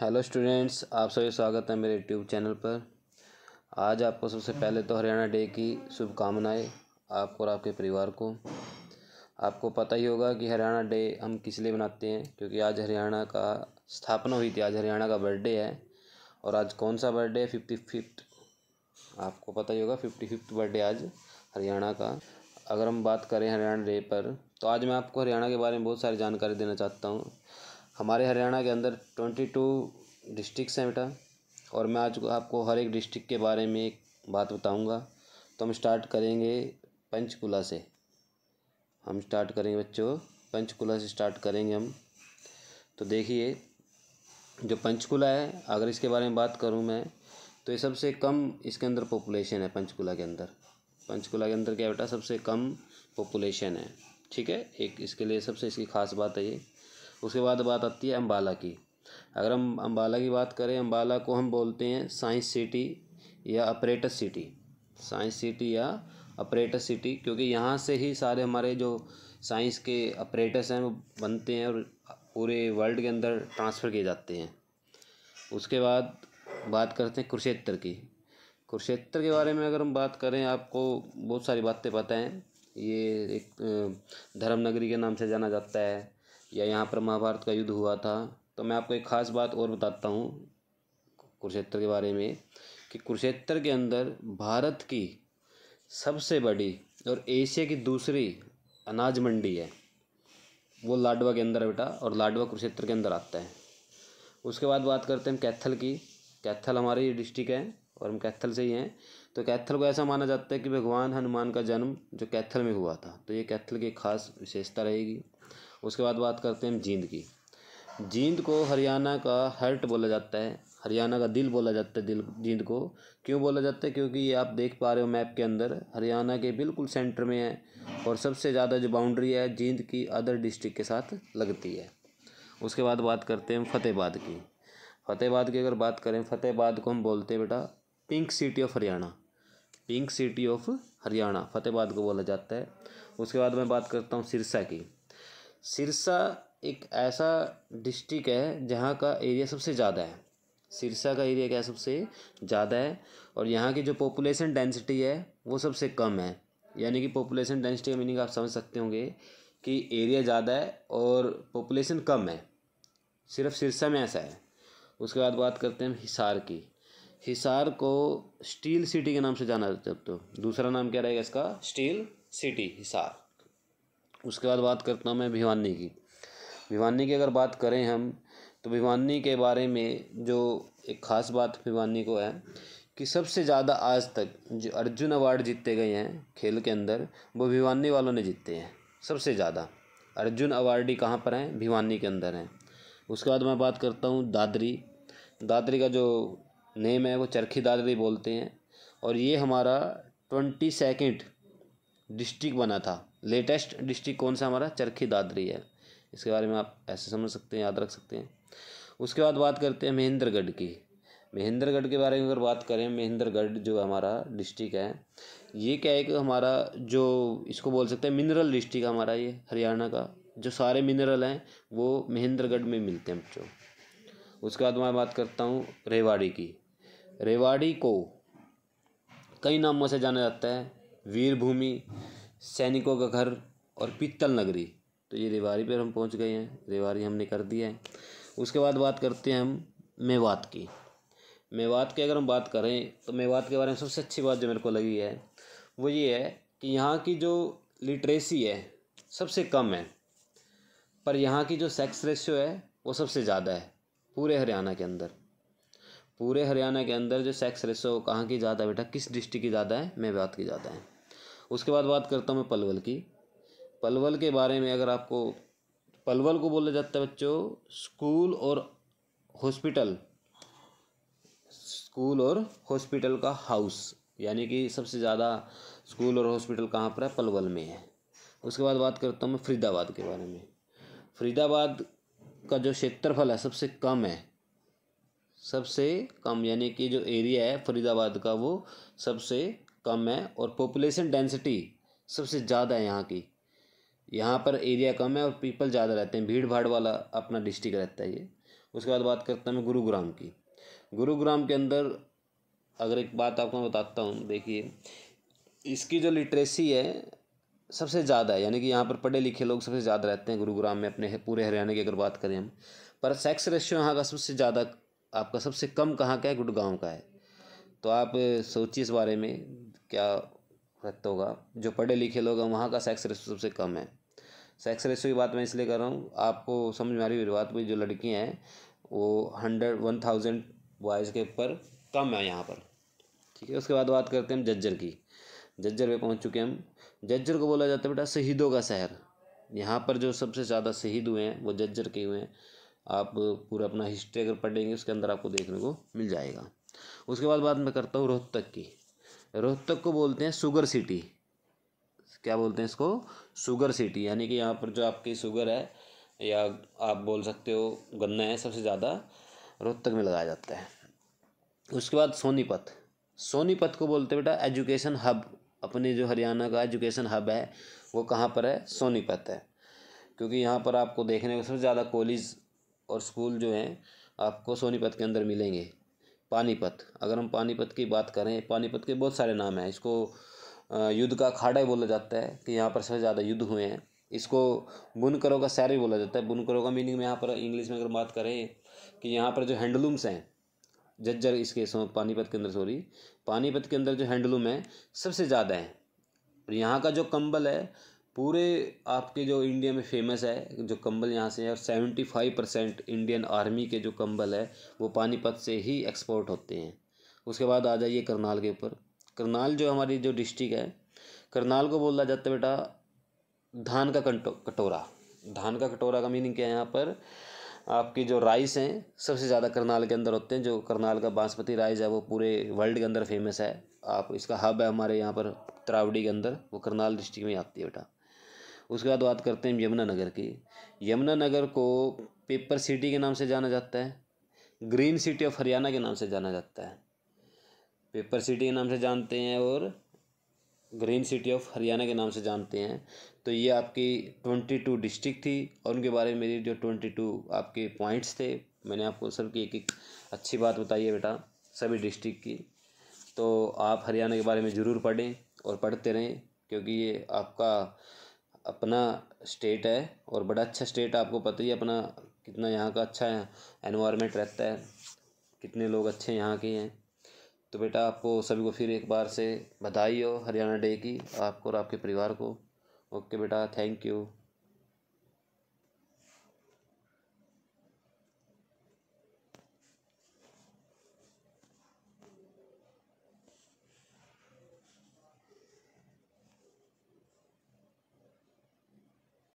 hello students आप सभी स्वागत है मेरे यूट्यूब चैनल पर आज आपको सबसे पहले तो हरियाणा डे की शुभकामनाएं आपको और आपके परिवार को आपको पता ही होगा कि हरियाणा डे हम किस लिए मनाते हैं क्योंकि आज हरियाणा का स्थापना हुई थी आज हरियाणा का बर्थडे है और आज कौन सा बर्थडे है फिफ्टी फिफ्थ आपको पता ही होगा फिफ्टी फिफ्थ बर्थडे आज हरियाणा का अगर हम बात करें हरियाणा डे पर तो आज मैं आपको हरियाणा के बारे में बहुत सारी जानकारी देना चाहता हूँ हमारे हरियाणा के अंदर ट्वेंटी टू डिस्ट्रिक्स हैं बेटा और मैं आज आपको हर एक डिस्ट्रिक्ट के बारे में एक बात बताऊंगा तो हम स्टार्ट करेंगे पंचकुला से हम स्टार्ट करेंगे बच्चों पंचकुला से स्टार्ट करेंगे हम तो देखिए जो पंचकुला है अगर इसके बारे में बात करूं मैं तो ये सबसे कम इसके अंदर पॉपुलेशन है पंचकुला के अंदर पंचकुला के अंदर क्या बेटा सबसे कम पॉपुलेशन है ठीक है एक इसके लिए सबसे इसकी खास बात है ये उसके बाद बात आती है अम्बाला की अगर हम अम्बाला की बात करें अम्बाला को हम बोलते हैं साइंस सिटी या अप्रेटस सिटी साइंस सिटी या अपरेटस सिटी क्योंकि यहाँ से ही सारे हमारे जो साइंस के अपरेटस हैं वो बनते हैं और पूरे वर्ल्ड के अंदर ट्रांसफ़र किए जाते हैं उसके बाद बात करते हैं कुरुक्षेत्र की कुरुक्षेत्र के बारे में अगर हम बात करें आपको बहुत सारी बातें पता हैं ये एक धर्म नगरी के नाम से जाना जाता है या यहाँ पर महाभारत का युद्ध हुआ था तो मैं आपको एक ख़ास बात और बताता हूँ कुरुक्षेत्र के बारे में कि कुरुक्षेत्र के अंदर भारत की सबसे बड़ी और एशिया की दूसरी अनाज मंडी है वो लाडवा के अंदर बेटा और लाडवा कुरुक्षेत्र के अंदर आता है उसके बाद बात करते हैं कैथल की कैथल हमारी डिस्ट्रिक्ट है और हम कैथल से ही हैं तो कैथल को ऐसा माना जाता है कि भगवान हनुमान का जन्म जो कैथल में हुआ था तो ये कैथल की खास विशेषता रहेगी उसके बाद बात करते हैं हम जींद की जींद को हरियाणा का हर्ट बोला जाता है हरियाणा का दिल बोला जाता है दिल जींद को क्यों बोला जाता है क्योंकि ये आप देख पा रहे हो मैप के अंदर हरियाणा के बिल्कुल सेंटर में है और सबसे ज़्यादा जो बाउंड्री है जींद की अदर डिस्ट्रिक्ट के साथ लगती है उसके बाद बात करते हैं फतेहबाद की फतेहबाद की अगर बात करें फतेहबाद को हम बोलते हैं बेटा pink city of Haryana pink city of Haryana Fatehabad को बोला जाता है उसके बाद मैं बात करता हूँ सिरसा की सिरसा एक ऐसा डिस्ट्रिक्ट है जहाँ का एरिया सबसे ज़्यादा है सिरसा का एरिया क्या सबसे ज़्यादा है और यहाँ की जो पॉपुलेशन डेंसिटी है वो सबसे कम है यानी कि पॉपुलेशन डेंसिटी का मीनिंग आप समझ सकते होंगे कि एरिया ज़्यादा है और पॉपुलेशन कम है सिर्फ सिरसा में ऐसा है उसके बाद बात करते हैं हिसार की हिसार को स्टील सिटी के नाम से जाना जाता है तो दूसरा नाम क्या रहेगा इसका स्टील सिटी हिसार उसके बाद बात करता हूँ मैं भिवानी की भिवानी की अगर बात करें हम तो भिवानी के बारे में जो एक ख़ास बात भिवानी को है कि सबसे ज़्यादा आज तक जो अर्जुन अवार्ड जीते गए हैं खेल के अंदर वो भिवानी वालों ने जीते हैं सबसे ज़्यादा अर्जुन अवार्डी कहाँ पर हैं भिवानी के अंदर हैं उसके बाद मैं बात करता हूँ दादरी दादरी का जो नेम है वो चरखी दादरी बोलते हैं और ये हमारा ट्वेंटी सेकेंड डिस्ट्रिक्ट बना था लेटेस्ट डिस्ट्रिक्ट कौन सा हमारा चरखी दादरी है इसके बारे में आप ऐसे समझ सकते हैं याद रख सकते हैं उसके बाद बात करते हैं महेंद्रगढ़ की महेंद्रगढ़ के बारे में अगर बात करें महेंद्रगढ़ जो हमारा डिस्ट्रिक्ट है ये क्या है कि हमारा जो इसको बोल सकते हैं मिनरल डिस्ट्रिक्ट हमारा ये हरियाणा का जो सारे मिनरल हैं वो महेंद्रगढ़ में मिलते हैं बच्चों उसके बाद मैं बात करता हूँ रेवाड़ी की रेवाड़ी को कई नामों से जाना जाता है वीरभूमि सैनिकों का घर और पीतल नगरी तो ये रेवारी पर हम पहुंच गए हैं रेवारी हमने कर दिया है उसके बाद बात करते हैं हम मेवात की मेवात की अगर हम बात करें तो मेवात के बारे में सबसे अच्छी बात जो मेरे को लगी है वो ये है कि यहाँ की जो लिटरेसी है सबसे कम है पर यहाँ की जो सेक्स रेशियो है वो सबसे ज़्यादा है पूरे हरियाणा के अंदर पूरे हरियाणा के अंदर जो सेक्स रेशो कहाँ की ज़्यादा है बेटा किस डिस्ट्रिक्ट की ज़्यादा है मेवात की ज़्यादा है उसके बाद बात करता हूँ मैं पलवल की पलवल के बारे में अगर आपको पलवल को बोला जाता है बच्चों स्कूल और हॉस्पिटल स्कूल और हॉस्पिटल का हाउस यानी कि सबसे ज़्यादा स्कूल और हॉस्पिटल कहाँ पर है पलवल में है उसके बाद बात करता हूँ मैं फरीदाबाद के बारे में फरीदाबाद का जो क्षेत्रफल है सबसे कम है सबसे कम यानी कि जो एरिया है फरीदाबाद का वो सबसे कम है और पॉपुलेशन डेंसिटी सबसे ज़्यादा है यहाँ की यहाँ पर एरिया कम है और पीपल ज़्यादा रहते हैं भीड़ भाड़ वाला अपना डिस्ट्रिक्ट रहता है ये उसके बाद बात करता हूँ मैं गुरुग्राम की गुरुग्राम के अंदर अगर एक बात आपको मैं बताता हूँ देखिए इसकी जो लिटरेसी है सबसे ज़्यादा है यानी कि यहाँ पर पढ़े लिखे लोग सबसे ज़्यादा रहते हैं गुरुग्राम में अपने पूरे हरियाणा की अगर बात करें हम पर सेक्स रेशियो यहाँ का सबसे ज़्यादा आपका सबसे कम कहाँ का है गुड़गांव का है तो आप सोचिए इस बारे में क्या रहता होगा जो पढ़े लिखे लोग हैं वहाँ का सेक्स रेशो सबसे कम है सेक्स रेशो की बात मैं इसलिए कर रहा हूँ आपको समझ में आ रही बात में जो लड़कियाँ हैं वो हंड्रेड वन थाउजेंड बॉयज़ के ऊपर कम है यहाँ पर ठीक है उसके बाद बात करते हैं हम जज्जर की जज्जर पे पहुँच चुके हम जज्जर को बोला जाता है बेटा शहीदों का शहर यहाँ पर जो सबसे ज़्यादा शहीद हुए हैं वो जज्जर के हुए हैं आप पूरा अपना हिस्ट्री अगर पढ़ेंगे उसके अंदर आपको देखने को मिल जाएगा उसके बाद बात मैं करता हूँ रोहतक की रोहतक को बोलते हैं शुगर सिटी क्या बोलते हैं इसको शुगर सिटी यानी कि यहाँ पर जो आपकी शुगर है या आप बोल सकते हो गन्ना है सबसे ज़्यादा रोहतक में लगाया जाता है उसके बाद सोनीपत सोनीपत को बोलते हैं बेटा एजुकेशन हब अपने जो हरियाणा का एजुकेशन हब है वो कहाँ पर है सोनीपत है क्योंकि यहाँ पर आपको देखने को सबसे ज़्यादा कॉलेज और स्कूल जो हैं आपको सोनीपत के अंदर मिलेंगे पानीपत अगर हम पानीपत की बात करें पानीपत के बहुत सारे नाम हैं इसको युद्ध का अखाड़ा बोला जाता है कि यहाँ पर सबसे ज़्यादा युद्ध हुए हैं इसको बुनकरों का शहर भी बोला जाता है बुनकरों का मीनिंग में यहाँ पर इंग्लिश में अगर बात करें कि यहाँ पर जो हैंडलूम्स हैं जज्जर इसके पानीपत के अंदर सॉरी पानीपत के अंदर जो हैंडलूम है सबसे ज़्यादा है और यहाँ का जो कंबल है पूरे आपके जो इंडिया में फेमस है जो कंबल यहाँ से है seventy five percent Indian army के जो कंबल है वो पानीपत से ही एक्सपोर्ट होते हैं उसके बाद आ जाइए करनाल के ऊपर करनाल जो हमारी जो डिस्ट्रिक्ट है करनाल को बोला जाता है बेटा धान का कटोरा धान का कटोरा का मीनिंग क्या है यहाँ पर आपकी जो राइस हैं सबसे ज़्यादा करनाल के अंदर होते हैं जो करनाल का बासमती राइस है वो पूरे वर्ल्ड के अंदर फेमस है आप इसका हब है हमारे यहाँ पर त्रावड़ी के अंदर वो करनाल डिस्ट्रिक्ट में आती है बेटा उसके बाद बात करते हैं यमुना नगर की यमुना नगर को पेपर सिटी के नाम से जाना जाता है ग्रीन सिटी ऑफ हरियाणा के नाम से जाना जाता है पेपर सिटी के नाम से जानते हैं और ग्रीन सिटी ऑफ हरियाणा के नाम से जानते हैं तो ये आपकी ट्वेंटी टू डिस्ट्रिक्ट थी और उनके बारे में मेरी जो ट्वेंटी टू आपके पॉइंट्स थे मैंने आपको की एक एक अच्छी बात बताई है बेटा सभी डिस्ट्रिक्ट की तो आप हरियाणा के बारे में ज़रूर पढ़ें और पढ़ते रहें क्योंकि ये आपका अपना स्टेट है और बड़ा अच्छा स्टेट आपको पता ही अपना कितना यहाँ का अच्छा एनवायरनमेंट रहता है कितने लोग अच्छे यहाँ के हैं तो बेटा आपको सभी को फिर एक बार से बधाई हो हरियाणा डे की आपको और आपके परिवार को ओके बेटा थैंक यू